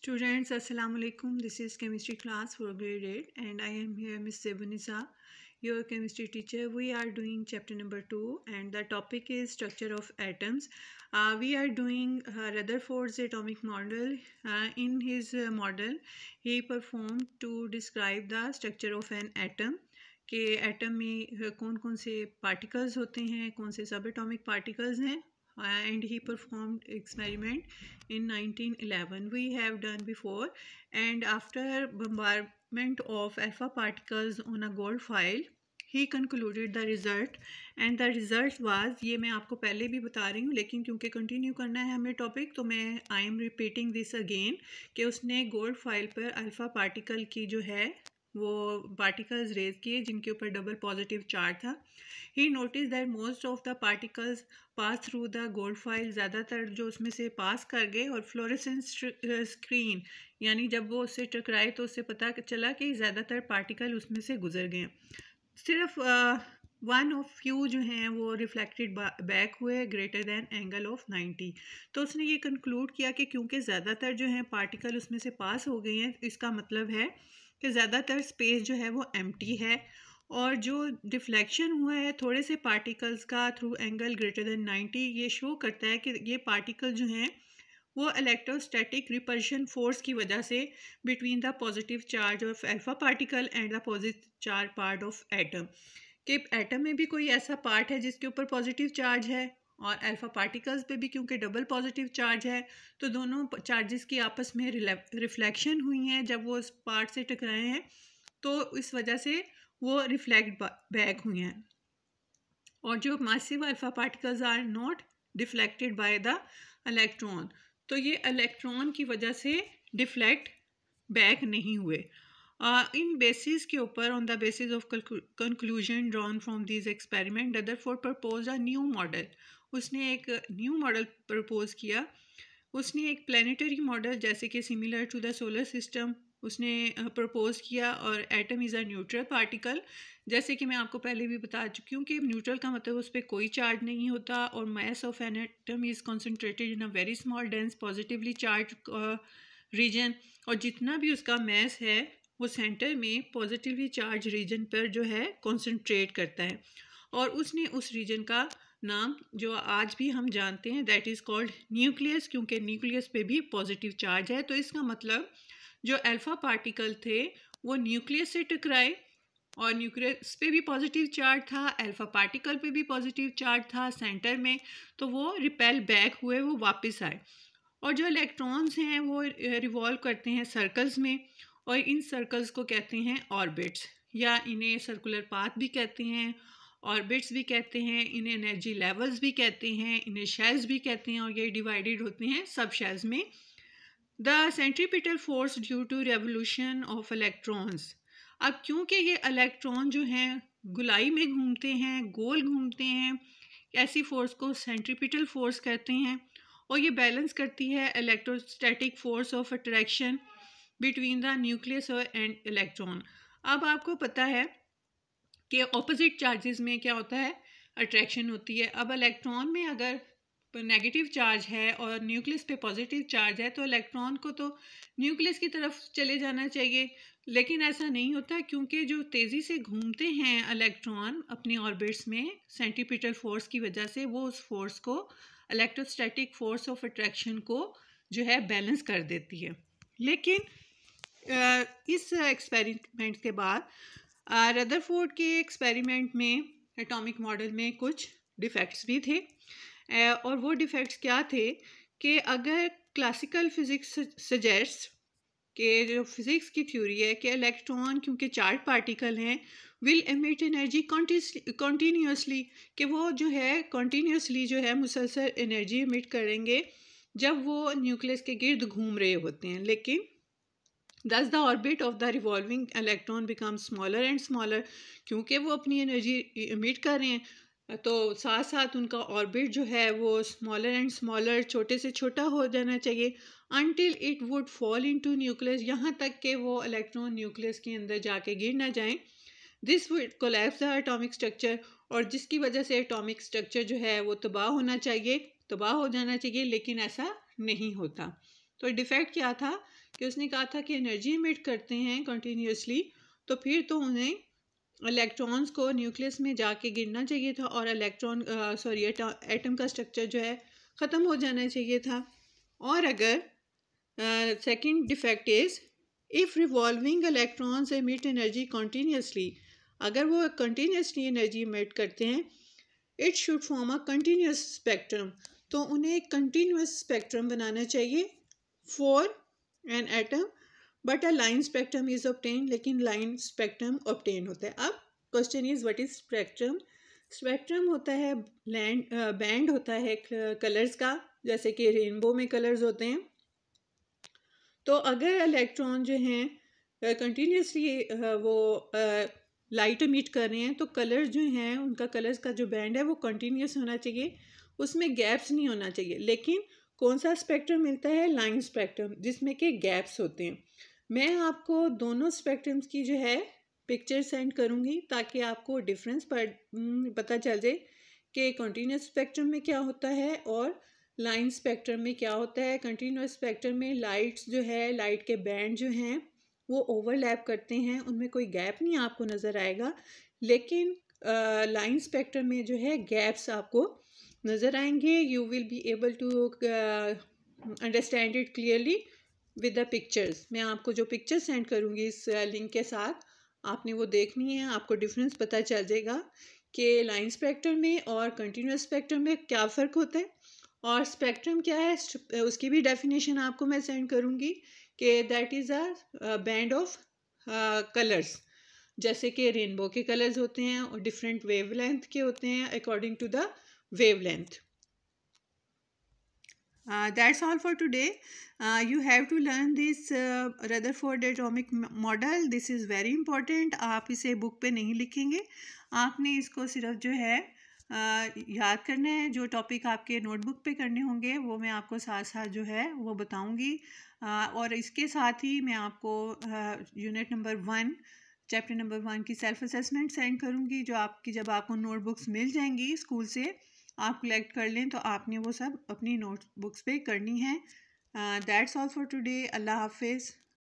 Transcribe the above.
Students, Assalamualaikum. This is chemistry class for grade 8 and I am here Miss Sebunisa, your chemistry teacher. We are doing chapter number 2 and the topic is structure of atoms. Uh, we are doing uh, Rutherford's atomic model. Uh, in his model, he performed to describe the structure of an atom. के atom में कौन कौन से particles होते हैं कौन से सब एटॉमिक पार्टिकल्स हैं and he performed experiment in 1911 we have done before and after bombardment of alpha particles on a gold foil he concluded the result and the result was ये मैं आपको पहले भी बता रही हूँ लेकिन क्योंकि कंटिन्यू करना है हमें टॉपिक तो मैं I am repeating this again कि उसने गोल्ड फाइल पर अल्फ़ा पार्टिकल की जो है वो पार्टिकल्स रेज किए जिनके ऊपर डबल पॉजिटिव चार्ज था he notice that most of the particles pass through the gold foil ज़्यादातर जो उसमें से पास कर गए और फ्लोरेसेंस स्क्रीन यानी जब वो उससे टकराए तो उससे पता चला कि ज़्यादातर पार्टिकल उसमें से गुजर गए सिर्फ वन ऑफ फ्यू जो हैं वो रिफ्लेक्टेड बैक हुए greater than angle of ninety तो उसने ये कंक्लूड किया कि क्योंकि ज़्यादातर जो हैं पार्टिकल उसमें से पास हो गए हैं इसका मतलब है कि ज़्यादातर स्पेस जो है वो एम्प्टी है और जो डिफ्लेक्शन हुआ है थोड़े से पार्टिकल्स का थ्रू एंगल ग्रेटर देन 90 ये शो करता है कि ये पार्टिकल जो हैं वो इलेक्ट्रोस्टैटिक रिपल्शन फोर्स की वजह से between the positive charge of alpha particle and the positive charge part of atom कि एटम में भी कोई ऐसा पार्ट है जिसके ऊपर पॉजिटिव चार्ज है और अल्फ़ा पार्टिकल्स पे भी क्योंकि डबल पॉजिटिव चार्ज है तो दोनों चार्जेस की आपस में रिफ्लेक्शन हुई हैं जब वो उस पार्ट से टकराए हैं तो इस वजह से वो रिफ्लेक्ट बैक हुई हैं और जो massive alpha particles are not deflected by the electron तो ये इलेक्ट्रॉन की वजह से डिफ्लेक्ट बैक नहीं हुए इन uh, बेसिस के ऊपर on the basis of conclusion drawn from this experiment Rutherford propose a new model उसने एक न्यू मॉडल प्रपोज किया उसने एक प्लानिटरी मॉडल जैसे कि similar to the solar system उसने प्रपोज uh, किया और atom is a neutral particle जैसे कि मैं आपको पहले भी बता चुकी हूँ कि न्यूट्रल का मतलब उस पर कोई चार्ज नहीं होता और mass of an atom is concentrated in a very small dense positively charge region और जितना भी उसका मैस है वो सेंटर में पॉजिटिवली चार्ज रीजन पर जो है कंसंट्रेट करता है और उसने उस रीजन का नाम जो आज भी हम जानते हैं दैट इज़ कॉल्ड न्यूक्लियस क्योंकि न्यूक्लियस पे भी पॉजिटिव चार्ज है तो इसका मतलब जो अल्फ़ा पार्टिकल थे वो न्यूक्लियस से टकराए और न्यूक्लियस पे भी पॉजिटिव चार्ज था अल्फ़ा पार्टिकल पे भी पॉजिटिव चार्ज था सेंटर में तो वो रिपेल बैक हुए वो वापस आए और जो इलेक्ट्रॉन्स हैं वो रिवॉल्व करते हैं सर्कल्स में और इन सर्कल्स को कहते हैं ऑर्बिट्स या इन्हें सर्कुलर पाथ भी कहते हैं ऑर्बिट्स भी कहते हैं इन्हें एनर्जी लेवल्स भी कहते हैं इन्हें शेल्स भी कहते हैं और ये डिवाइडेड होते हैं सब शेल्स में the centripetal force due to revolution of electrons अब क्योंकि ये इलेक्ट्रॉन जो हैं गुलाई में घूमते हैं गोल घूमते हैं ऐसी फोर्स को सेंट्रीपिटल फोर्स कहते हैं और ये बैलेंस करती है electrostatic force of attraction between the nucleus and electron अब आपको पता है कि ऑपोजिट चार्जेस में क्या होता है अट्रैक्शन होती है अब इलेक्ट्रॉन में अगर नेगेटिव चार्ज है और न्यूक्लियस पे पॉजिटिव चार्ज है तो इलेक्ट्रॉन को तो न्यूक्लियस की तरफ चले जाना चाहिए लेकिन ऐसा नहीं होता क्योंकि जो तेज़ी से घूमते हैं इलेक्ट्रॉन अपने ऑर्बिट्स में सेंटीपीटल फोर्स की वजह से वो उस फोर्स को इलेक्ट्रोस्टैटिक फोर्स ऑफ अट्रैक्शन को जो है बैलेंस कर देती है लेकिन इस एक्सपेरिमेंट के बाद रदरफोर्ड के एक्सपेरिमेंट में एटॉमिक मॉडल में कुछ डिफेक्ट्स भी थे और वो डिफेक्ट्स क्या थे कि अगर क्लासिकल फिज़िक्स सजेस्ट कि जो फिज़िक्स की थ्योरी है कि इलेक्ट्रॉन क्योंकि चार्ज पार्टिकल हैं विल एमिट एनर्जी कॉन्टीन्यूसली कि वो जो है कॉन्टीन्यूसली जो है मुसलसल एनर्जी एमिट करेंगे जब वो न्यूक्लियस के गिर्द घूम रहे होते हैं लेकिन thus the orbit of the revolving electron become smaller and smaller क्योंकि वो अपनी एनर्जी इमिट कर रहे हैं तो साथ साथ उनका ऑर्बिट जो है वो स्मॉलर एंड स्मॉलर छोटे से छोटा हो जाना चाहिए until it would fall into nucleus यहाँ तक कि वो इलेक्ट्रॉन न्यूक्लियस के अंदर जाके गिर ना जाए this would collapse the atomic structure और जिसकी वजह से एटॉमिक स्ट्रक्चर जो है वो तबाह होना चाहिए तबाह हो जाना चाहिए लेकिन ऐसा नहीं होता तो डिफेक्ट क्या था कि उसने कहा था कि एनर्जी इमिट करते हैं कंटिन्यूसली तो फिर तो उन्हें इलेक्ट्रॉन्स को न्यूक्लियस में जाके गिरना चाहिए था और इलेक्ट्रॉन सॉरी एटम का स्ट्रक्चर जो है ख़त्म हो जाना चाहिए था और अगर second defect is if revolving electrons emit energy continuously अगर वो कंटिन्यूसली एनर्जी इमिट करते हैं it should form a continuous spectrum तो उन्हें एक कंटिन्यूस स्पेक्ट्रम बनाना चाहिए for an atom but a line spectrum is obtain लेकिन लाइन स्पेक्ट्रम ऑप्टेन होता है अब question is what is spectrum spectrum होता है लैंड बैंड होता है कलर्स का जैसे कि रेनबो में कलर्स होते हैं तो अगर इलेक्ट्रॉन जो हैं कंटिन्यूसली वो लाइट मीट कर रहे हैं तो कलर जो हैं उनका कलर्स का जो बैंड है वो कंटिन्यूस होना चाहिए उसमें गैप्स नहीं होना चाहिए लेकिन कौन सा स्पेक्ट्रम मिलता है लाइन स्पेक्ट्रम जिसमें के गैप्स होते हैं मैं आपको दोनों स्पेक्ट्रम्स की जो है पिक्चर सेंड करूँगी ताकि आपको डिफरेंस हम्म, पता चल जाए कि कंटिन्यूस स्पेक्ट्रम में क्या होता है और लाइन स्पेक्ट्रम में क्या होता है कंटिन्यूस स्पेक्ट्रम में लाइट्स जो है लाइट के बैंड जो हैं वो ओवरलैप करते हैं उनमें कोई गैप नहीं आपको नज़र आएगा लेकिन लाइन स्पेक्ट्रम में जो है गैप्स आपको नज़र आएंगे you will be able to understand it clearly with the pictures मैं आपको जो पिक्चर सेंड करूँगी इस लिंक uh, के साथ आपने वो देखनी है आपको डिफरेंस पता चल जाएगा कि लाइन स्पेक्ट्रम में और कंटिन्यूस स्पेक्ट्रम में क्या फ़र्क होता है और स्पेक्ट्रम क्या है uh, उसकी भी डेफिनेशन आपको मैं सेंड करूँगी कि that is a band of colours जैसे कि रेनबो के कलर्स होते हैं और डिफरेंट वेवलेंथ के होते हैं according to the wavelength. Uh, that's all for today. Uh, you have to learn this uh, Rutherford atomic model. This is very important. आप इसे book पे नहीं लिखेंगे आपने इसको सिर्फ जो है uh, याद करना है जो टॉपिक आपके नोटबुक पे करने होंगे वो मैं आपको साथ साथ जो है वो बताऊंगी uh, और इसके साथ ही मैं आपको unit number one chapter number one की सेल्फ असेसमेंट सेंड करूंगी जो आपकी जब आपको नोटबुक्स मिल जाएंगी स्कूल से आप कलेक्ट कर लें तो आपने वो सब अपनी नोटबुक्स पे करनी है दैट्स ऑल फॉर टुडे अल्लाह हाफिज़